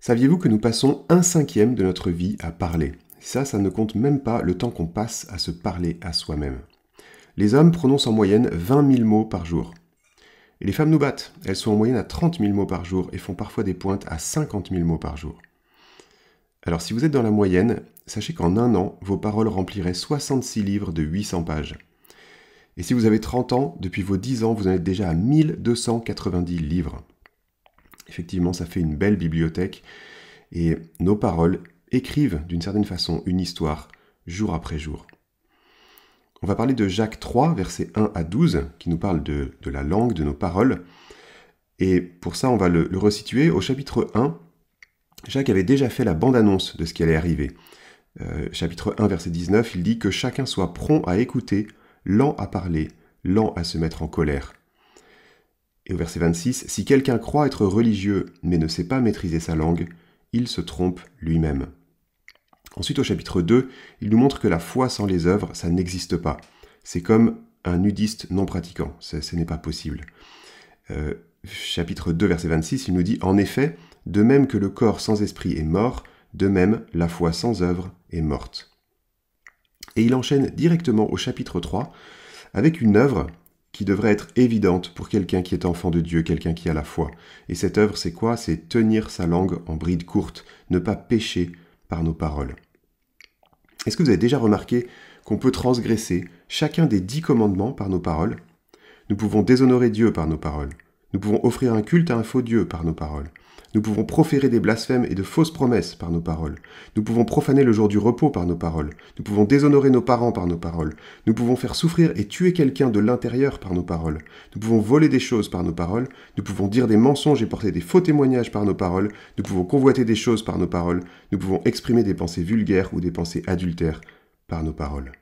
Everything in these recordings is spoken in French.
Saviez-vous que nous passons un cinquième de notre vie à parler Ça, ça ne compte même pas le temps qu'on passe à se parler à soi-même. Les hommes prononcent en moyenne 20 000 mots par jour. Et les femmes nous battent. Elles sont en moyenne à 30 000 mots par jour et font parfois des pointes à 50 000 mots par jour. Alors si vous êtes dans la moyenne, sachez qu'en un an, vos paroles rempliraient 66 livres de 800 pages. Et si vous avez 30 ans, depuis vos 10 ans, vous en êtes déjà à 1290 livres. Effectivement, ça fait une belle bibliothèque et nos paroles écrivent d'une certaine façon une histoire jour après jour. On va parler de Jacques 3, versets 1 à 12, qui nous parle de, la langue, de nos paroles. Et pour ça, on va le, resituer au chapitre 1. Jacques avait déjà fait la bande-annonce de ce qui allait arriver. Euh, chapitre 1, verset 19, il dit que chacun soit prompt à écouter, lent à parler, lent à se mettre en colère. Et au verset 26, Si quelqu'un croit être religieux mais ne sait pas maîtriser sa langue, il se trompe lui-même. Ensuite au chapitre 2, il nous montre que la foi sans les œuvres, ça n'existe pas. C'est comme un nudiste non pratiquant, ce n'est pas possible. Euh, chapitre 2, verset 26, il nous dit, En effet, de même que le corps sans esprit est mort, de même la foi sans œuvre est morte. Et il enchaîne directement au chapitre 3 avec une œuvre qui devrait être évidente pour quelqu'un qui est enfant de Dieu, quelqu'un qui a la foi. Et cette œuvre, c'est quoi C'est tenir sa langue en bride courte, ne pas pécher par nos paroles. Est-ce que vous avez déjà remarqué qu'on peut transgresser chacun des dix commandements par nos paroles Nous pouvons déshonorer Dieu par nos paroles. Nous pouvons offrir un culte à un faux Dieu par nos paroles. Nous pouvons proférer des blasphèmes et de fausses promesses par nos paroles. Nous pouvons profaner le jour du repos par nos paroles. Nous pouvons déshonorer nos parents par nos paroles. Nous pouvons faire souffrir et tuer quelqu'un de l'intérieur par nos paroles. Nous pouvons voler des choses par nos paroles. Nous pouvons dire des mensonges et porter des faux témoignages par nos paroles. Nous pouvons convoiter des choses par nos paroles. Nous pouvons exprimer des pensées vulgaires ou des pensées adultères par nos paroles.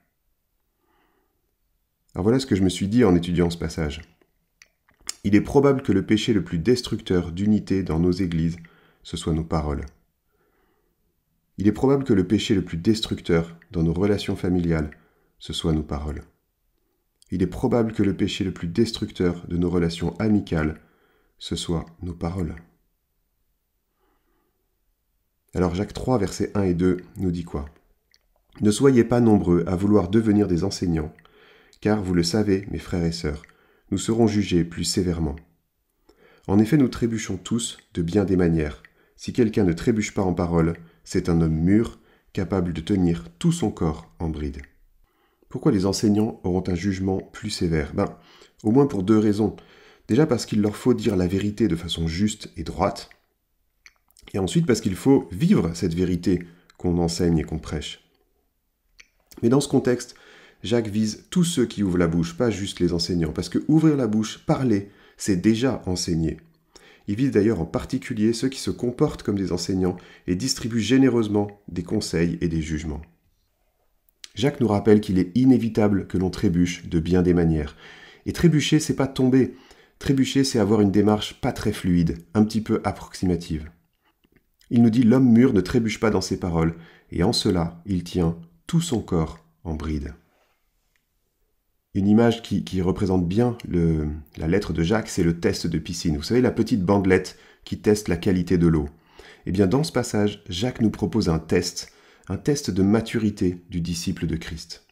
Alors voilà ce que je me suis dit en étudiant ce passage il est probable que le péché le plus destructeur d'unité dans nos églises, ce soit nos paroles. Il est probable que le péché le plus destructeur dans nos relations familiales, ce soit nos paroles. Il est probable que le péché le plus destructeur de nos relations amicales, ce soit nos paroles. Alors Jacques 3, versets 1 et 2 nous dit quoi Ne soyez pas nombreux à vouloir devenir des enseignants, car vous le savez, mes frères et sœurs, nous serons jugés plus sévèrement. En effet, nous trébuchons tous de bien des manières. Si quelqu'un ne trébuche pas en parole, c'est un homme mûr, capable de tenir tout son corps en bride. Pourquoi les enseignants auront un jugement plus sévère Ben, au moins pour deux raisons. Déjà parce qu'il leur faut dire la vérité de façon juste et droite, et ensuite parce qu'il faut vivre cette vérité qu'on enseigne et qu'on prêche. Mais dans ce contexte, Jacques vise tous ceux qui ouvrent la bouche, pas juste les enseignants, parce que ouvrir la bouche, parler, c'est déjà enseigner. Il vise d'ailleurs en particulier ceux qui se comportent comme des enseignants et distribuent généreusement des conseils et des jugements. Jacques nous rappelle qu'il est inévitable que l'on trébuche de bien des manières. Et trébucher, c'est pas tomber. Trébucher, c'est avoir une démarche pas très fluide, un petit peu approximative. Il nous dit l'homme mûr ne trébuche pas dans ses paroles, et en cela, il tient tout son corps en bride. Une image qui, représente bien le, la lettre de Jacques, c'est le test de piscine. Vous savez, la petite bandelette qui teste la qualité de l'eau. Eh bien, dans ce passage, Jacques nous propose un test, un test de maturité du disciple de Christ.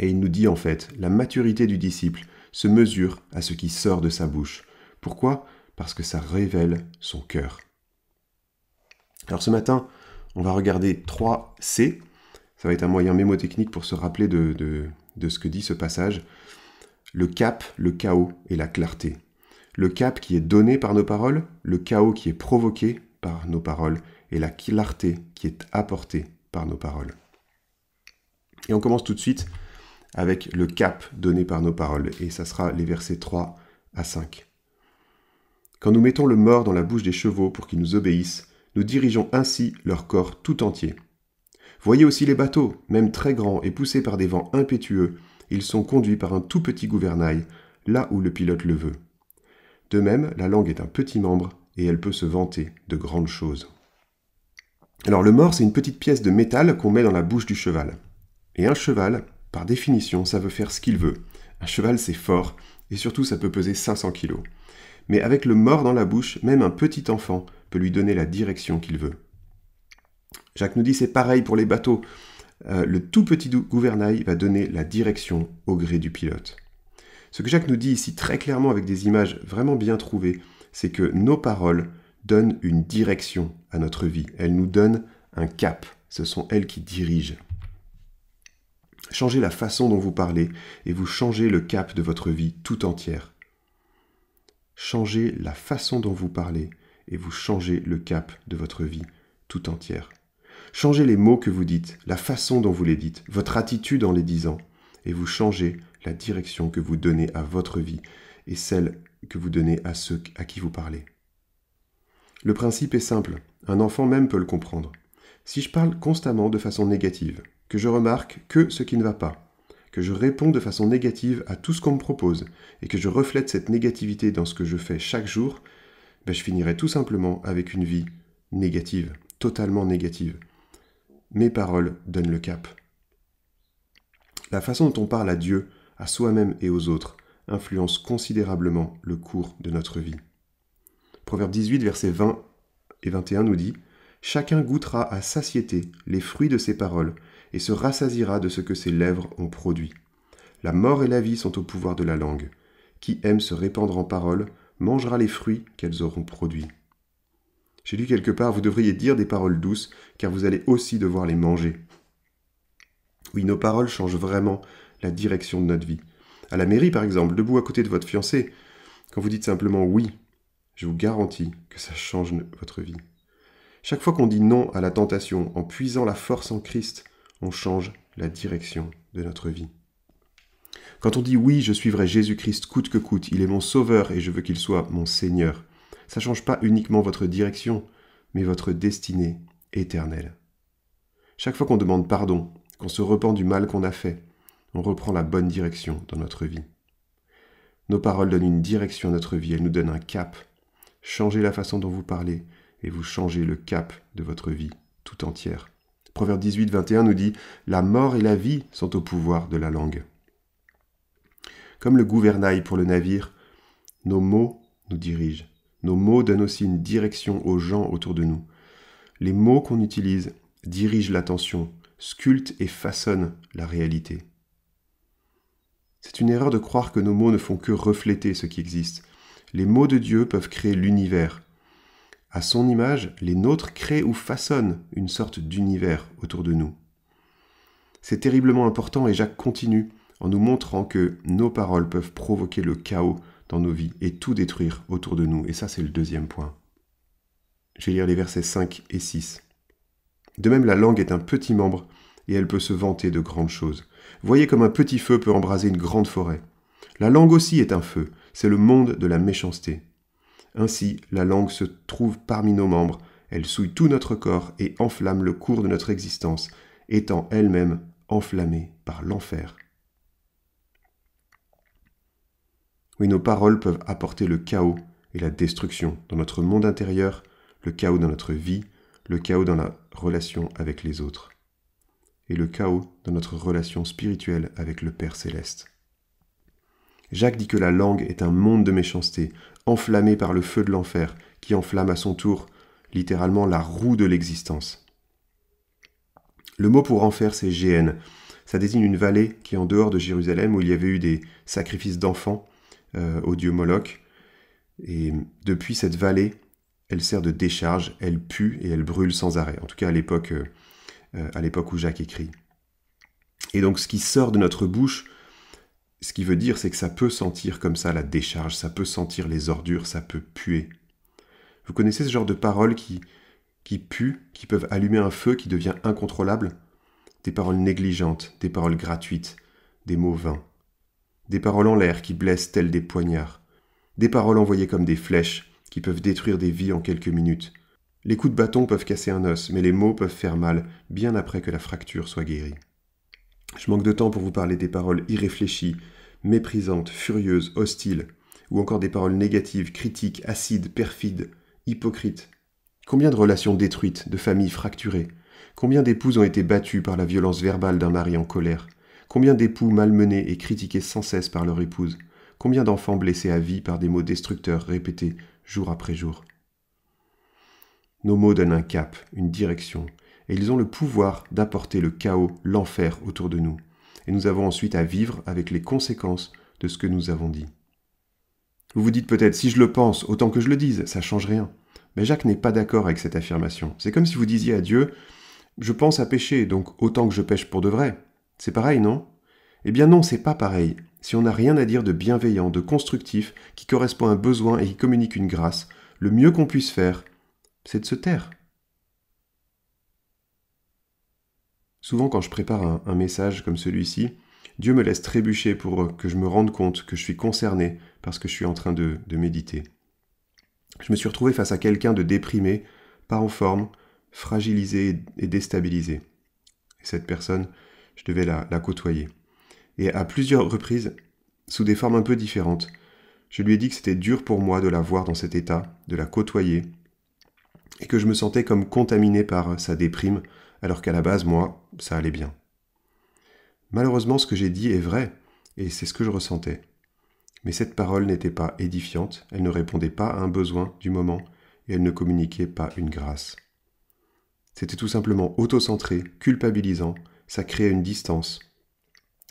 Et il nous dit en fait, la maturité du disciple se mesure à ce qui sort de sa bouche. Pourquoi Parce que ça révèle son cœur. Alors ce matin, on va regarder 3 C. Ça va être un moyen mémotechnique pour se rappeler de, de ce que dit ce passage, le cap, le chaos et la clarté. Le cap qui est donné par nos paroles, le chaos qui est provoqué par nos paroles et la clarté qui est apportée par nos paroles. Et on commence tout de suite avec le cap donné par nos paroles, et ça sera les versets 3 à 5. Quand nous mettons le mort dans la bouche des chevaux pour qu'ils nous obéissent, nous dirigeons ainsi leur corps tout entier. Voyez aussi les bateaux, même très grands et poussés par des vents impétueux, ils sont conduits par un tout petit gouvernail, là où le pilote le veut. De même, la langue est un petit membre, et elle peut se vanter de grandes choses. Alors le mort, c'est une petite pièce de métal qu'on met dans la bouche du cheval. Et un cheval, par définition, ça veut faire ce qu'il veut. Un cheval, c'est fort, et surtout, ça peut peser 500 kilos. Mais avec le mort dans la bouche, même un petit enfant peut lui donner la direction qu'il veut. Jacques nous dit c'est pareil pour les bateaux. Euh, le tout petit gouvernail va donner la direction au gré du pilote. Ce que Jacques nous dit ici très clairement avec des images vraiment bien trouvées, c'est que nos paroles donnent une direction à notre vie. Elles nous donnent un cap. Ce sont elles qui dirigent. Changez la façon dont vous parlez et vous changez le cap de votre vie tout entière. Changez la façon dont vous parlez et vous changez le cap de votre vie tout entière. Changez les mots que vous dites, la façon dont vous les dites, votre attitude en les disant, et vous changez la direction que vous donnez à votre vie et celle que vous donnez à ceux à qui vous parlez. Le principe est simple, un enfant même peut le comprendre. Si je parle constamment de façon négative, que je remarque que ce qui ne va pas, que je réponds de façon négative à tout ce qu'on me propose, et que je reflète cette négativité dans ce que je fais chaque jour, ben, je finirai tout simplement avec une vie négative, totalement négative. Mes paroles donnent le cap. La façon dont on parle à Dieu, à soi-même et aux autres, influence considérablement le cours de notre vie. Proverbe 18, versets 20 et 21 nous dit Chacun goûtera à satiété les fruits de ses paroles et se rassasira de ce que ses lèvres ont produit. La mort et la vie sont au pouvoir de la langue. Qui aime se répandre en paroles mangera les fruits qu'elles auront produits. Chez lui, quelque part, vous devriez dire des paroles douces, car vous allez aussi devoir les manger. Oui, nos paroles changent vraiment la direction de notre vie. À la mairie, par exemple, debout à côté de votre fiancé, quand vous dites simplement oui, je vous garantis que ça change votre vie. Chaque fois qu'on dit non à la tentation, en puisant la force en Christ, on change la direction de notre vie. Quand on dit oui, je suivrai Jésus-Christ coûte que coûte, il est mon sauveur et je veux qu'il soit mon Seigneur, ça ne change pas uniquement votre direction, mais votre destinée éternelle. Chaque fois qu'on demande pardon, qu'on se repent du mal qu'on a fait, on reprend la bonne direction dans notre vie. Nos paroles donnent une direction à notre vie, elles nous donnent un cap. Changez la façon dont vous parlez et vous changez le cap de votre vie tout entière. Proverbe 18, 21 nous dit La mort et la vie sont au pouvoir de la langue. Comme le gouvernail pour le navire, nos mots nous dirigent. Nos mots donnent aussi une direction aux gens autour de nous. Les mots qu'on utilise dirigent l'attention, sculptent et façonnent la réalité. C'est une erreur de croire que nos mots ne font que refléter ce qui existe. Les mots de Dieu peuvent créer l'univers. À son image, les nôtres créent ou façonnent une sorte d'univers autour de nous. C'est terriblement important et Jacques continue en nous montrant que nos paroles peuvent provoquer le chaos dans nos vies et tout détruire autour de nous. Et ça, c'est le deuxième point. Je vais lire les versets 5 et 6. De même, la langue est un petit membre et elle peut se vanter de grandes choses. Voyez comme un petit feu peut embraser une grande forêt. La langue aussi est un feu, c'est le monde de la méchanceté. Ainsi, la langue se trouve parmi nos membres, elle souille tout notre corps et enflamme le cours de notre existence, étant elle-même enflammée par l'enfer. nos paroles peuvent apporter le chaos et la destruction dans notre monde intérieur, le chaos dans notre vie, le chaos dans la relation avec les autres, et le chaos dans notre relation spirituelle avec le Père céleste. Jacques dit que la langue est un monde de méchanceté, enflammé par le feu de l'enfer, qui enflamme à son tour littéralement la roue de l'existence. Le mot pour enfer, c'est GN. Ça désigne une vallée qui en dehors de Jérusalem où il y avait eu des sacrifices d'enfants euh, au dieu Moloch. Et depuis cette vallée, elle sert de décharge, elle pue et elle brûle sans arrêt, en tout cas à l'époque, euh, euh, à l'époque où Jacques écrit. Et donc ce qui sort de notre bouche, ce qui veut dire, c'est que ça peut sentir comme ça la décharge, ça peut sentir les ordures, ça peut puer. Vous connaissez ce genre de paroles qui, qui puent, qui peuvent allumer un feu qui devient incontrôlable Des paroles négligentes, des paroles gratuites, des mots vains des paroles en l'air qui blessent telles des poignards, des paroles envoyées comme des flèches qui peuvent détruire des vies en quelques minutes. Les coups de bâton peuvent casser un os, mais les mots peuvent faire mal bien après que la fracture soit guérie. Je manque de temps pour vous parler des paroles irréfléchies, méprisantes, furieuses, hostiles, ou encore des paroles négatives, critiques, acides, perfides, hypocrites. Combien de relations détruites, de familles fracturées Combien d'épouses ont été battues par la violence verbale d'un mari en colère Combien d'époux malmenés et critiqués sans cesse par leur épouse Combien d'enfants blessés à vie par des mots destructeurs répétés jour après jour Nos mots donnent un cap, une direction, et ils ont le pouvoir d'apporter le chaos, l'enfer autour de nous, et nous avons ensuite à vivre avec les conséquences de ce que nous avons dit. Vous vous dites peut-être, si je le pense, autant que je le dise, ça change rien. Mais Jacques n'est pas d'accord avec cette affirmation. C'est comme si vous disiez à Dieu, je pense à pécher, donc autant que je pêche pour de vrai. C'est pareil, non Eh bien non, c'est pas pareil. Si on n'a rien à dire de bienveillant, de constructif, qui correspond à un besoin et qui communique une grâce, le mieux qu'on puisse faire, c'est de se taire. Souvent quand je prépare un, message comme celui-ci, Dieu me laisse trébucher pour que je me rende compte que je suis concerné parce que je suis en train de, méditer. Je me suis retrouvé face à quelqu'un de déprimé, pas en forme, fragilisé et déstabilisé. cette personne je devais la, côtoyer. Et à plusieurs reprises, sous des formes un peu différentes, je lui ai dit que c'était dur pour moi de la voir dans cet état, de la côtoyer, et que je me sentais comme contaminé par sa déprime, alors qu'à la base, moi, ça allait bien. Malheureusement, ce que j'ai dit est vrai, et c'est ce que je ressentais. Mais cette parole n'était pas édifiante, elle ne répondait pas à un besoin du moment, et elle ne communiquait pas une grâce. C'était tout simplement autocentré, culpabilisant, ça créait une distance.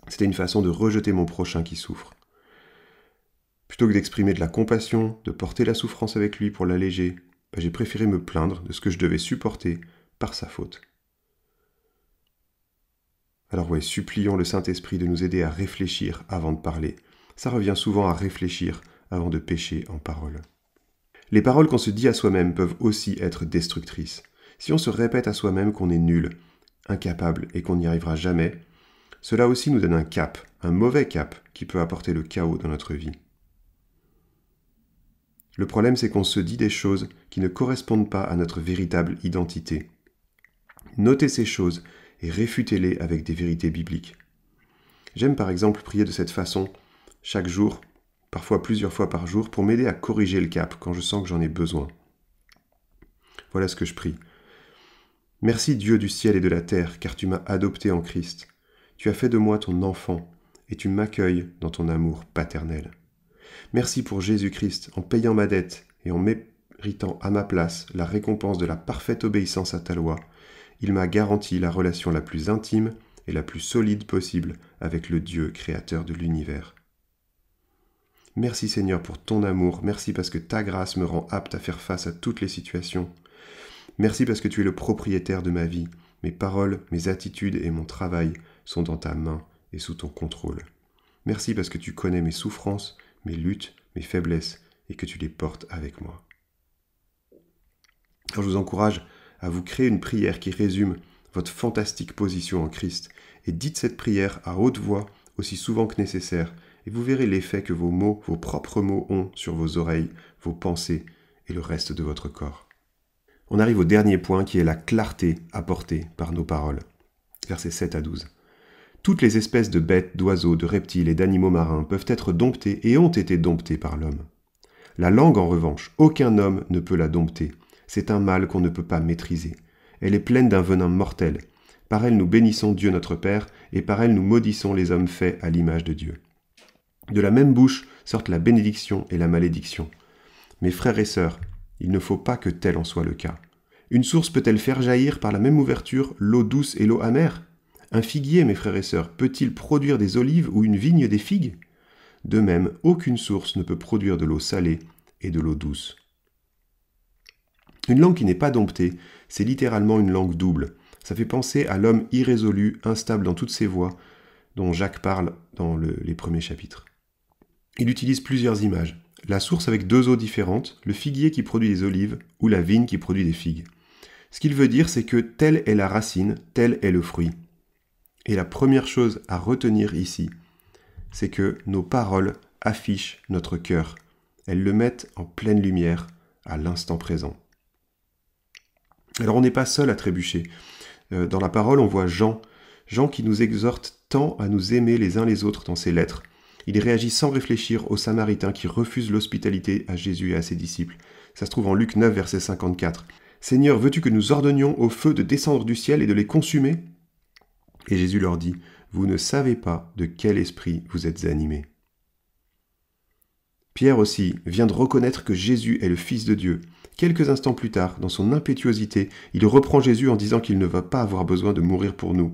C'était une façon de rejeter mon prochain qui souffre. Plutôt que d'exprimer de la compassion, de porter la souffrance avec lui pour l'alléger, bah, j'ai préféré me plaindre de ce que je devais supporter par sa faute. Alors ouais, supplions le Saint-Esprit de nous aider à réfléchir avant de parler. Ça revient souvent à réfléchir avant de pécher en parole. Les paroles qu'on se dit à soi-même peuvent aussi être destructrices. Si on se répète à soi-même qu'on est nul, incapable et qu'on n'y arrivera jamais, cela aussi nous donne un cap, un mauvais cap, qui peut apporter le chaos dans notre vie. Le problème, c'est qu'on se dit des choses qui ne correspondent pas à notre véritable identité. Notez ces choses et réfutez-les avec des vérités bibliques. J'aime par exemple prier de cette façon, chaque jour, parfois plusieurs fois par jour, pour m'aider à corriger le cap quand je sens que j'en ai besoin. Voilà ce que je prie. Merci Dieu du ciel et de la terre, car tu m'as adopté en Christ. Tu as fait de moi ton enfant, et tu m'accueilles dans ton amour paternel. Merci pour Jésus-Christ, en payant ma dette et en méritant à ma place la récompense de la parfaite obéissance à ta loi, il m'a garanti la relation la plus intime et la plus solide possible avec le Dieu créateur de l'univers. Merci Seigneur pour ton amour, merci parce que ta grâce me rend apte à faire face à toutes les situations, Merci parce que tu es le propriétaire de ma vie. Mes paroles, mes attitudes et mon travail sont dans ta main et sous ton contrôle. Merci parce que tu connais mes souffrances, mes luttes, mes faiblesses et que tu les portes avec moi. je vous encourage à vous créer une prière qui résume votre fantastique position en Christ et dites cette prière à haute voix aussi souvent que nécessaire et vous verrez l'effet que vos mots, vos propres mots ont sur vos oreilles, vos pensées et le reste de votre corps on arrive au dernier point qui est la clarté apportée par nos paroles. Versets 7 à 12. Toutes les espèces de bêtes, d'oiseaux, de reptiles et d'animaux marins peuvent être domptées et ont été domptées par l'homme. La langue, en revanche, aucun homme ne peut la dompter. C'est un mal qu'on ne peut pas maîtriser. Elle est pleine d'un venin mortel. Par elle nous bénissons Dieu notre Père, et par elle nous maudissons les hommes faits à l'image de Dieu. De la même bouche sortent la bénédiction et la malédiction. Mes frères et sœurs, il ne faut pas que tel en soit le cas. Une source peut-elle faire jaillir par la même ouverture l'eau douce et l'eau amère Un figuier, mes frères et sœurs, peut-il produire des olives ou une vigne des figues De même, aucune source ne peut produire de l'eau salée et de l'eau douce. Une langue qui n'est pas domptée, c'est littéralement une langue double. Ça fait penser à l'homme irrésolu, instable dans toutes ses voies, dont Jacques parle dans les premiers chapitres. Il utilise plusieurs images la source avec deux eaux différentes, le figuier qui produit des olives ou la vigne qui produit des figues. Ce qu'il veut dire, c'est que telle est la racine, tel est le fruit. Et la première chose à retenir ici, c'est que nos paroles affichent notre cœur. Elles le mettent en pleine lumière à l'instant présent. Alors on n'est pas seul à trébucher. Euh, dans la parole, on voit Jean, Jean qui nous exhorte tant à nous aimer les uns les autres dans ses lettres. Il réagit sans réfléchir aux Samaritains qui refusent l'hospitalité à Jésus et à ses disciples. Ça se trouve en Luc 9, verset 54. Seigneur, veux-tu que nous ordonnions au feu de descendre du ciel et de les consumer Et Jésus leur dit, Vous ne savez pas de quel esprit vous êtes animés. Pierre aussi vient de reconnaître que Jésus est le Fils de Dieu. Quelques instants plus tard, dans son impétuosité, il reprend Jésus en disant qu'il ne va pas avoir besoin de mourir pour nous.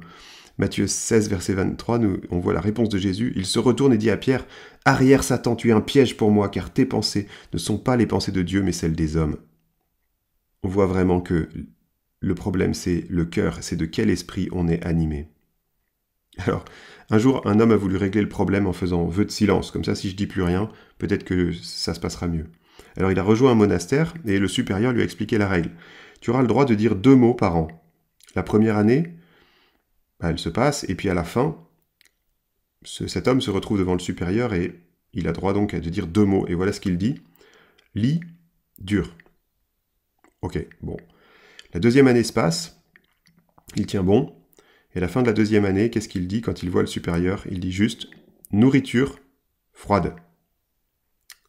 Matthieu 16, verset 23, nous, on voit la réponse de Jésus. Il se retourne et dit à Pierre, Arrière Satan, tu es un piège pour moi, car tes pensées ne sont pas les pensées de Dieu, mais celles des hommes. On voit vraiment que le problème, c'est le cœur, c'est de quel esprit on est animé. Alors, un jour, un homme a voulu régler le problème en faisant vœu de silence, comme ça si je dis plus rien, peut-être que ça se passera mieux. Alors il a rejoint un monastère et le supérieur lui a expliqué la règle. Tu auras le droit de dire deux mots par an. La première année, bah, elle se passe, et puis à la fin, cet homme se retrouve devant le supérieur et il a droit donc de dire deux mots. Et voilà ce qu'il dit. Lit, dur. Ok, bon. La deuxième année se passe, il tient bon, et à la fin de la deuxième année, qu'est-ce qu'il dit quand il voit le supérieur Il dit juste nourriture froide.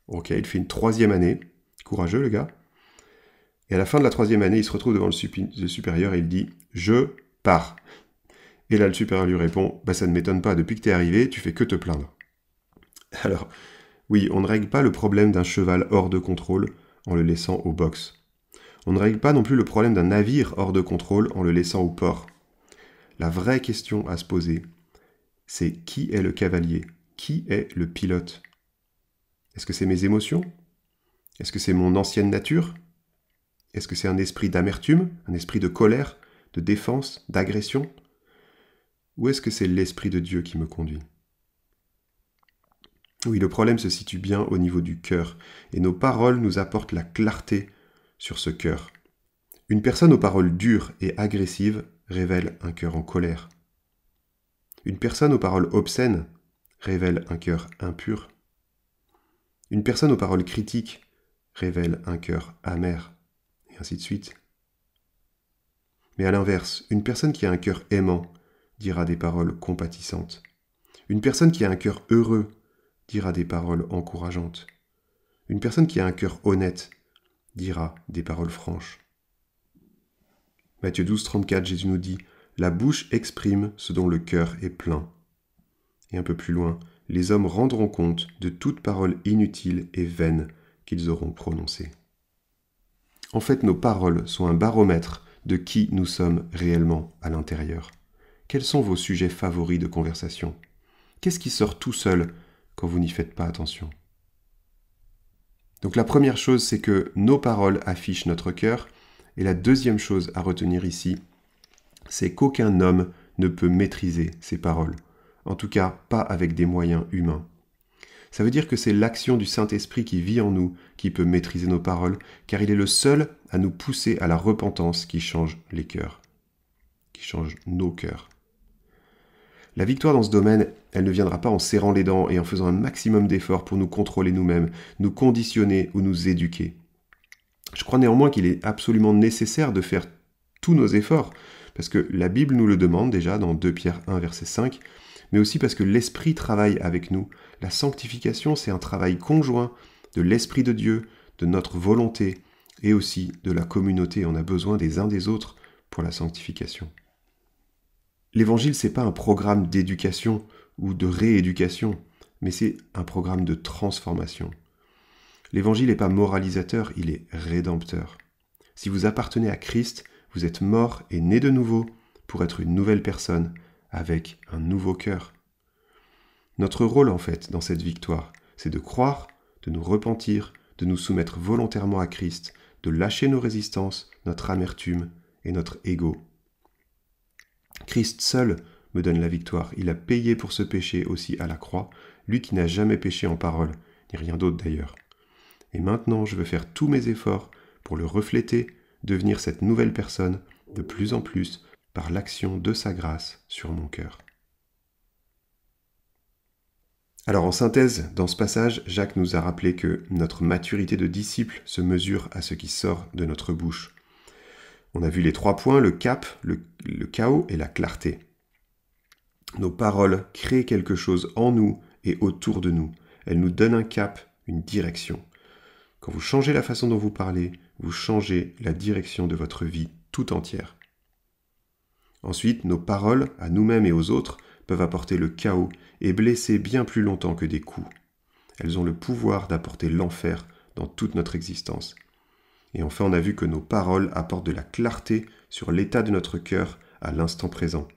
Ok, il fait une troisième année, courageux le gars. Et à la fin de la troisième année, il se retrouve devant le, supérieur et il dit je pars. Et là, le supérieur lui répond Bah, ça ne m'étonne pas, depuis que es arrivé, tu fais que te plaindre. Alors, oui, on ne règle pas le problème d'un cheval hors de contrôle en le laissant au box. On ne règle pas non plus le problème d'un navire hors de contrôle en le laissant au port. La vraie question à se poser, c'est qui est le cavalier Qui est le pilote Est-ce que c'est mes émotions Est-ce que c'est mon ancienne nature Est-ce que c'est un esprit d'amertume, un esprit de colère, de défense, d'agression où est-ce que c'est l'Esprit de Dieu qui me conduit Oui, le problème se situe bien au niveau du cœur, et nos paroles nous apportent la clarté sur ce cœur. Une personne aux paroles dures et agressives révèle un cœur en colère. Une personne aux paroles obscènes révèle un cœur impur. Une personne aux paroles critiques révèle un cœur amer, et ainsi de suite. Mais à l'inverse, une personne qui a un cœur aimant, dira des paroles compatissantes. Une personne qui a un cœur heureux dira des paroles encourageantes. Une personne qui a un cœur honnête dira des paroles franches. Matthieu 12, 34, Jésus nous dit La bouche exprime ce dont le cœur est plein. Et un peu plus loin, les hommes rendront compte de toute parole inutile et vaine qu'ils auront prononcée. En fait, nos paroles sont un baromètre de qui nous sommes réellement à l'intérieur. Quels sont vos sujets favoris de conversation Qu'est-ce qui sort tout seul quand vous n'y faites pas attention Donc la première chose, c'est que nos paroles affichent notre cœur. Et la deuxième chose à retenir ici, c'est qu'aucun homme ne peut maîtriser ses paroles. En tout cas, pas avec des moyens humains. Ça veut dire que c'est l'action du Saint-Esprit qui vit en nous qui peut maîtriser nos paroles, car il est le seul à nous pousser à la repentance qui change les cœurs, qui change nos cœurs. La victoire dans ce domaine, elle ne viendra pas en serrant les dents et en faisant un maximum d'efforts pour nous contrôler nous-mêmes, nous conditionner ou nous éduquer. Je crois néanmoins qu'il est absolument nécessaire de faire tous nos efforts, parce que la Bible nous le demande déjà dans 2 Pierre 1 verset 5, mais aussi parce que l'Esprit travaille avec nous. La sanctification, c'est un travail conjoint de l'Esprit de Dieu, de notre volonté et aussi de la communauté. On a besoin des uns des autres pour la sanctification. L'évangile, c'est pas un programme d'éducation ou de rééducation, mais c'est un programme de transformation. L'évangile n'est pas moralisateur, il est rédempteur. Si vous appartenez à Christ, vous êtes mort et né de nouveau pour être une nouvelle personne avec un nouveau cœur. Notre rôle en fait dans cette victoire, c'est de croire, de nous repentir, de nous soumettre volontairement à Christ, de lâcher nos résistances, notre amertume et notre ego Christ seul me donne la victoire. Il a payé pour ce péché aussi à la croix, lui qui n'a jamais péché en parole, ni rien d'autre d'ailleurs. Et maintenant, je veux faire tous mes efforts pour le refléter, devenir cette nouvelle personne, de plus en plus, par l'action de sa grâce sur mon cœur. Alors en synthèse, dans ce passage, Jacques nous a rappelé que notre maturité de disciple se mesure à ce qui sort de notre bouche. On a vu les trois points, le cap, le, chaos et la clarté. Nos paroles créent quelque chose en nous et autour de nous. Elles nous donnent un cap, une direction. Quand vous changez la façon dont vous parlez, vous changez la direction de votre vie tout entière. Ensuite, nos paroles, à nous-mêmes et aux autres, peuvent apporter le chaos et blesser bien plus longtemps que des coups. Elles ont le pouvoir d'apporter l'enfer dans toute notre existence. Et enfin, on a vu que nos paroles apportent de la clarté sur l'état de notre cœur à l'instant présent.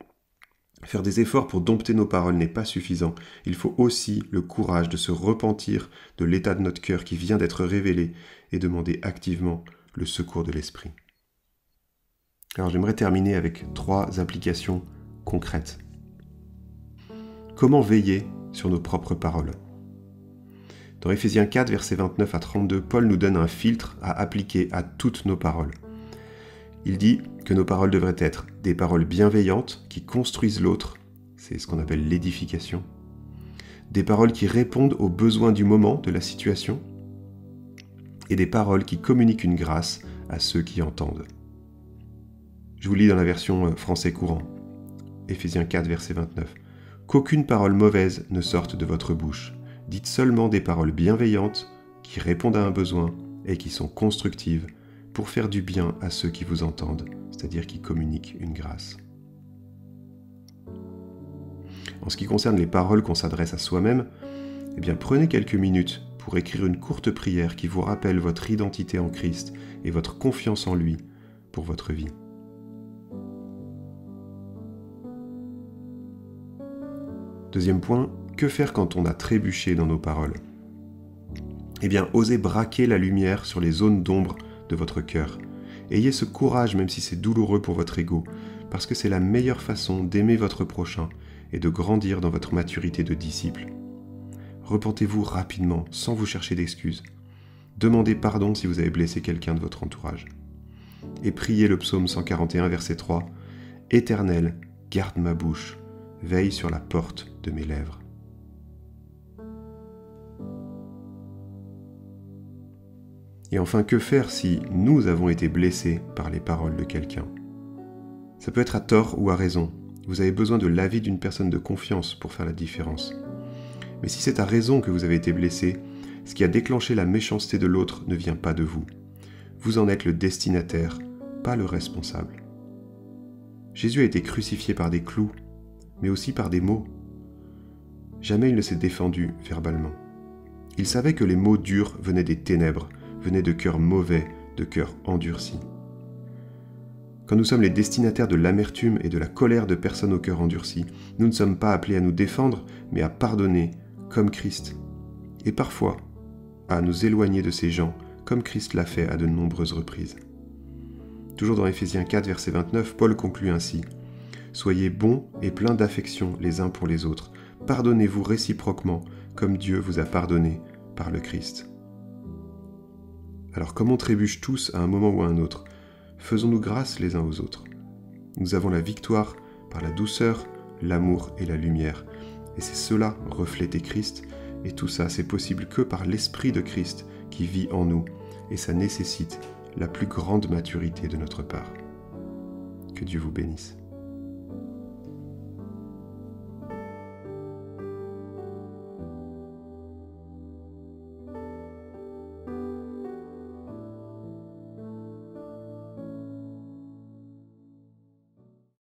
Faire des efforts pour dompter nos paroles n'est pas suffisant. Il faut aussi le courage de se repentir de l'état de notre cœur qui vient d'être révélé et demander activement le secours de l'Esprit. Alors j'aimerais terminer avec trois implications concrètes. Comment veiller sur nos propres paroles dans Ephésiens 4, versets 29 à 32, Paul nous donne un filtre à appliquer à toutes nos paroles. Il dit que nos paroles devraient être des paroles bienveillantes qui construisent l'autre, c'est ce qu'on appelle l'édification, des paroles qui répondent aux besoins du moment, de la situation, et des paroles qui communiquent une grâce à ceux qui entendent. Je vous lis dans la version euh, français courant, Ephésiens 4, verset 29. Qu'aucune parole mauvaise ne sorte de votre bouche, dites seulement des paroles bienveillantes qui répondent à un besoin et qui sont constructives pour faire du bien à ceux qui vous entendent, c'est-à-dire qui communiquent une grâce. En ce qui concerne les paroles qu'on s'adresse à soi-même, eh bien prenez quelques minutes pour écrire une courte prière qui vous rappelle votre identité en Christ et votre confiance en lui pour votre vie. Deuxième point, que faire quand on a trébuché dans nos paroles Eh bien, osez braquer la lumière sur les zones d'ombre de votre cœur. Ayez ce courage même si c'est douloureux pour votre ego, parce que c'est la meilleure façon d'aimer votre prochain et de grandir dans votre maturité de disciple. Repentez-vous rapidement, sans vous chercher d'excuses. Demandez pardon si vous avez blessé quelqu'un de votre entourage. Et priez le psaume 141, verset 3. Éternel, garde ma bouche, veille sur la porte de mes lèvres. Et enfin, que faire si nous avons été blessés par les paroles de quelqu'un Ça peut être à tort ou à raison. Vous avez besoin de l'avis d'une personne de confiance pour faire la différence. Mais si c'est à raison que vous avez été blessé, ce qui a déclenché la méchanceté de l'autre ne vient pas de vous. Vous en êtes le destinataire, pas le responsable. Jésus a été crucifié par des clous, mais aussi par des mots. Jamais il ne s'est défendu verbalement. Il savait que les mots durs venaient des ténèbres, venaient de cœurs mauvais, de cœurs endurcis. Quand nous sommes les destinataires de l'amertume et de la colère de personnes au cœur endurci, nous ne sommes pas appelés à nous défendre, mais à pardonner, comme Christ. Et parfois, à nous éloigner de ces gens, comme Christ l'a fait à de nombreuses reprises. Toujours dans Éphésiens 4, verset 29, Paul conclut ainsi Soyez bons et pleins d'affection les uns pour les autres. Pardonnez-vous réciproquement, comme Dieu vous a pardonné par le Christ. Alors comme on trébuche tous à un moment ou à un autre, faisons-nous grâce les uns aux autres. Nous avons la victoire par la douceur, l'amour et la lumière. Et c'est cela, refléter Christ, et tout ça, c'est possible que par l'Esprit de Christ qui vit en nous, et ça nécessite la plus grande maturité de notre part. Que Dieu vous bénisse.